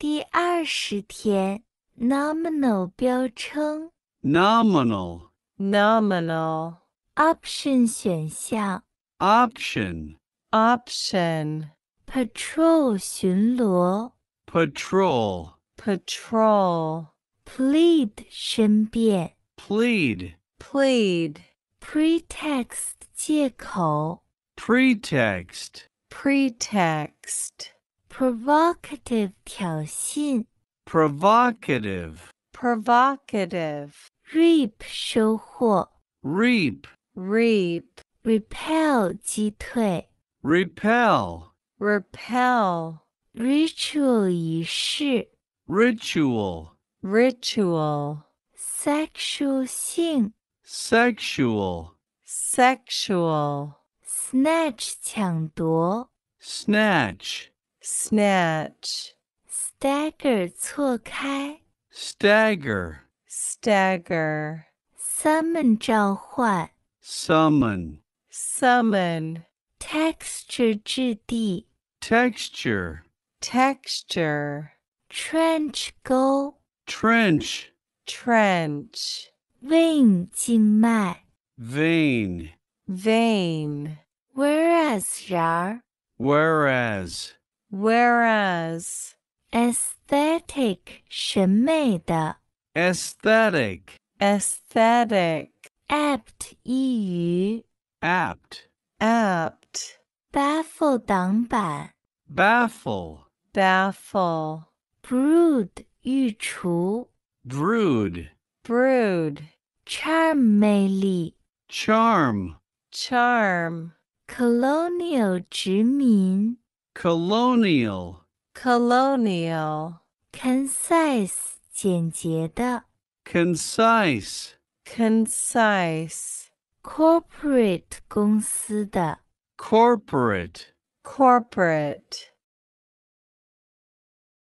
第二十天 nominal nominal nominal option 选项 option option patrol 巡逻 patrol patrol plead 申辩 plead plead pretext 借口 pretext pretext provocative 挑衅 provocative provocative reap 收获 reap reap repel 击退 repel repel ritual 仪式 ritual ritual sexual 性 sexual sexual snatch 抢夺 snatch snatch, stagger 错开 stagger, stagger, summon 召唤 summon, summon, texture 质地 texture, texture, trench 沟 trench, trench, vein 静脉 vein, vein, whereas 然而 whereas. Whereas aesthetic 审美的 aesthetic aesthetic apt 易于 apt apt baffle 挡板 baffle baffle brood 御厨 brood brood charm 魅力 charm charm colonial 殖民 colonial colonial concise 简洁的 concise concise corporate 公司的 corporate corporate